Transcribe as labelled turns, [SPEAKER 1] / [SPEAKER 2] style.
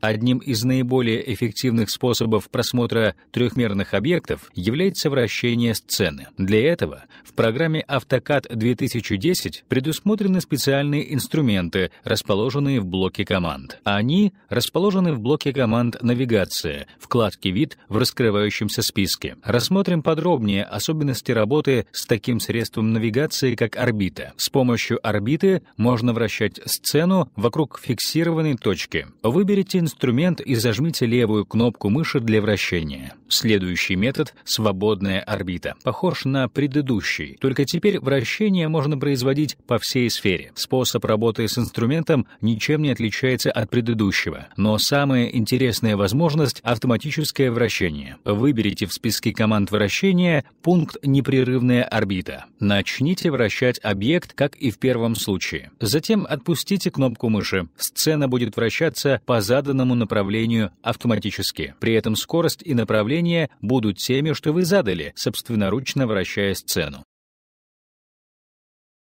[SPEAKER 1] Одним из наиболее эффективных
[SPEAKER 2] способов просмотра трехмерных объектов является вращение сцены. Для этого в программе AutoCAD 2010 предусмотрены специальные инструменты, расположенные в блоке команд. Они расположены в блоке команд «Навигация» вкладке «Вид» в раскрывающемся списке. Рассмотрим подробнее особенности работы с таким средством навигации, как орбита. С помощью орбиты можно вращать сцену вокруг фиксированной точки. Выберите инструмент и зажмите левую кнопку мыши для вращения. Следующий метод — свободная орбита, похож на предыдущий, только теперь вращение можно производить по всей сфере. Способ работы с инструментом ничем не отличается от предыдущего, но самая интересная возможность — автоматическое вращение. Выберите в списке команд вращения пункт «Непрерывная орбита». Начните вращать объект, как и в первом случае. Затем отпустите кнопку мыши. Сцена будет вращаться по заданному заданному направлению автоматически. При этом скорость и направление будут теми, что вы задали, собственноручно вращая сцену.